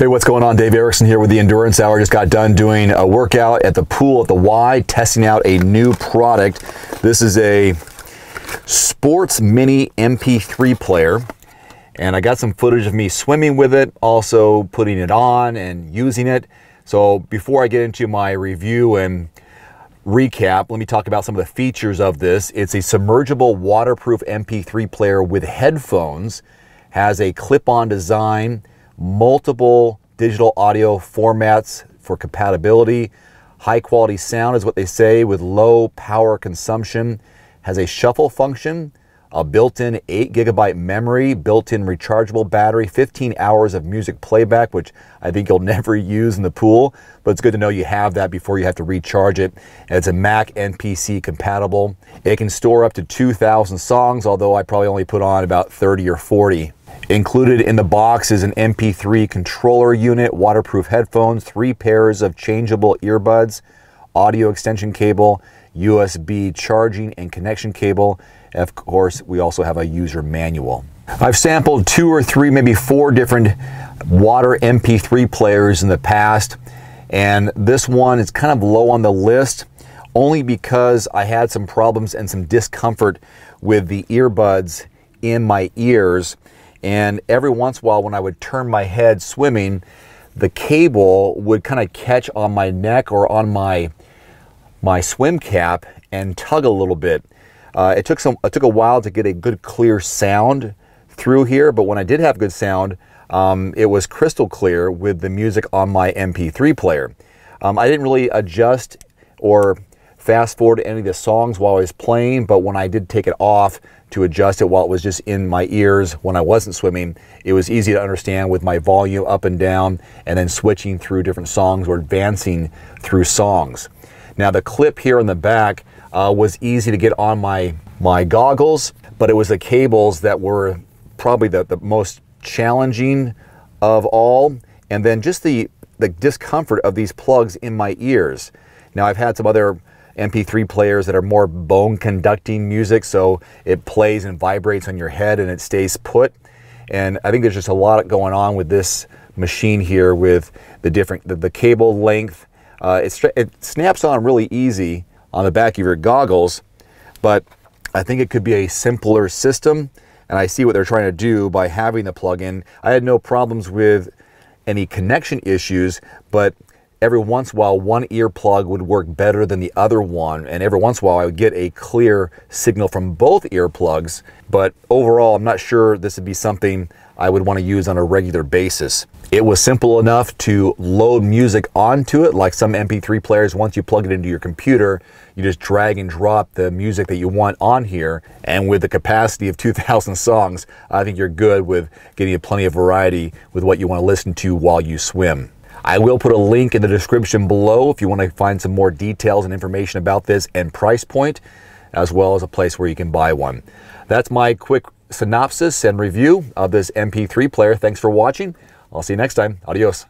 Hey, what's going on? Dave Erickson here with the Endurance Hour. Just got done doing a workout at the pool at the Y, testing out a new product. This is a Sports Mini MP3 player. And I got some footage of me swimming with it, also putting it on and using it. So before I get into my review and recap, let me talk about some of the features of this. It's a submergible waterproof MP3 player with headphones, has a clip-on design, multiple digital audio formats for compatibility. High quality sound is what they say with low power consumption. Has a shuffle function a built-in 8 gigabyte memory, built-in rechargeable battery, 15 hours of music playback, which I think you'll never use in the pool, but it's good to know you have that before you have to recharge it. And it's a Mac NPC compatible. It can store up to 2,000 songs, although I probably only put on about 30 or 40. Included in the box is an MP3 controller unit, waterproof headphones, three pairs of changeable earbuds, audio extension cable, USB charging and connection cable. of course, we also have a user manual. I've sampled two or three, maybe four different water MP3 players in the past, and this one is kind of low on the list only because I had some problems and some discomfort with the earbuds in my ears. And every once in a while, when I would turn my head swimming, the cable would kind of catch on my neck or on my my swim cap and tug a little bit. Uh, it took some. It took a while to get a good clear sound through here, but when I did have good sound, um, it was crystal clear with the music on my MP3 player. Um, I didn't really adjust or fast forward any of the songs while I was playing, but when I did take it off to adjust it while it was just in my ears when I wasn't swimming, it was easy to understand with my volume up and down and then switching through different songs or advancing through songs. Now the clip here in the back uh, was easy to get on my, my goggles, but it was the cables that were probably the, the most challenging of all. And then just the, the discomfort of these plugs in my ears. Now I've had some other MP3 players that are more bone conducting music, so it plays and vibrates on your head and it stays put. And I think there's just a lot going on with this machine here with the different, the, the cable length, uh, it, it snaps on really easy on the back of your goggles, but I think it could be a simpler system. And I see what they're trying to do by having the plug-in. I had no problems with any connection issues, but every once in a while one earplug would work better than the other one and every once in a while I would get a clear signal from both earplugs but overall I'm not sure this would be something I would want to use on a regular basis. It was simple enough to load music onto it like some MP3 players. Once you plug it into your computer, you just drag and drop the music that you want on here. And with the capacity of 2,000 songs, I think you're good with getting plenty of variety with what you want to listen to while you swim. I will put a link in the description below if you want to find some more details and information about this and price point, as well as a place where you can buy one. That's my quick synopsis and review of this MP3 player. Thanks for watching. I'll see you next time. Adios.